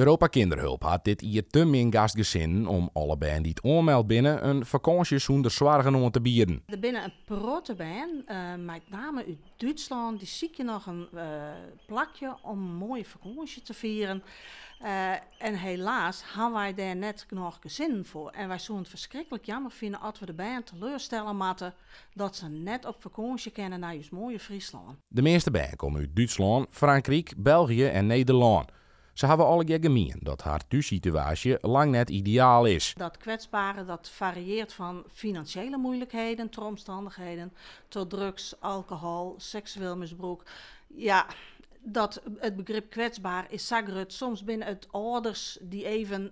Europa Kinderhulp had dit hier te min gastgezinnen om alle band die het onmeld binnen een vakantie zonder zware genomen te bieden. Er binnen een grote band, eh, met name uit Duitsland, die zie je nog een eh, plakje om een mooie vakantie te vieren. Eh, en helaas hadden wij daar net nog gezin voor. En wij zouden het verschrikkelijk jammer vinden als we de band teleurstellen moeten dat ze net op vakantie kennen naar je mooie Friesland. De meeste band komen uit Duitsland, Frankrijk, België en Nederland. Ze hebben alle gemeen dat haar thuissituatie lang net ideaal is. Dat kwetsbare dat varieert van financiële moeilijkheden, ter omstandigheden, tot drugs, alcohol, seksueel misbruik. Ja, dat het begrip kwetsbaar is zagrut soms binnen het orders die even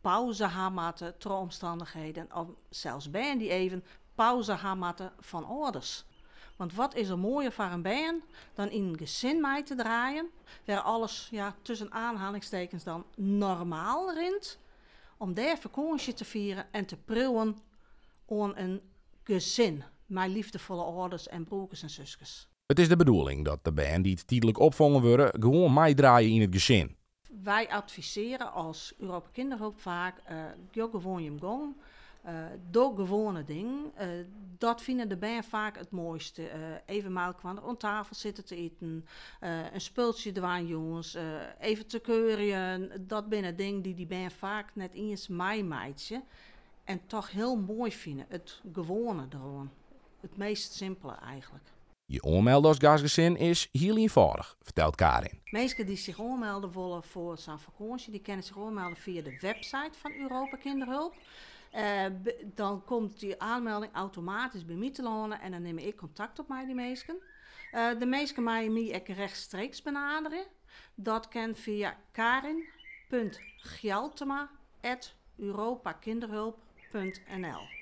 pauze hamaten ter omstandigheden. Of zelfs bij die even pauze hamaten van orders. Want wat is er mooier voor een band dan in een gezin mee te draaien, waar alles ja, tussen aanhalingstekens dan normaal rint, om daar vakantie te vieren en te pruwen om een gezin, mijn liefdevolle ouders en broekers en zusjes. Het is de bedoeling dat de band die het tijdelijk opvangen worden, gewoon draaien in het gezin. Wij adviseren als Europa Kinderhulp vaak, uh, eh, gewoon je gang. Eh, dat gewone ding, eh, dat vinden de bijen vaak het mooiste. Uh, even maal aan tafel zitten te eten, een spultje dwaan jongens, even te keuren. Dat binnen ding die die bijen vaak net in je En toch heel mooi vinden, het gewone gewoon. Het meest simpele eigenlijk. Je onmelden als gasgezin is hier eenvoudig, vertelt Karin. Meesten die zich onmelden willen voor zijn vakantie, die kennen zich onmelden via de website van Europa Kinderhulp. Eh, dan komt die aanmelding automatisch bij mij en dan neem ik contact op met die meesken. Eh, de meesken mij je ik rechtstreeks benaderen. Dat kan via karin.gjaltema.europakinderhulp.nl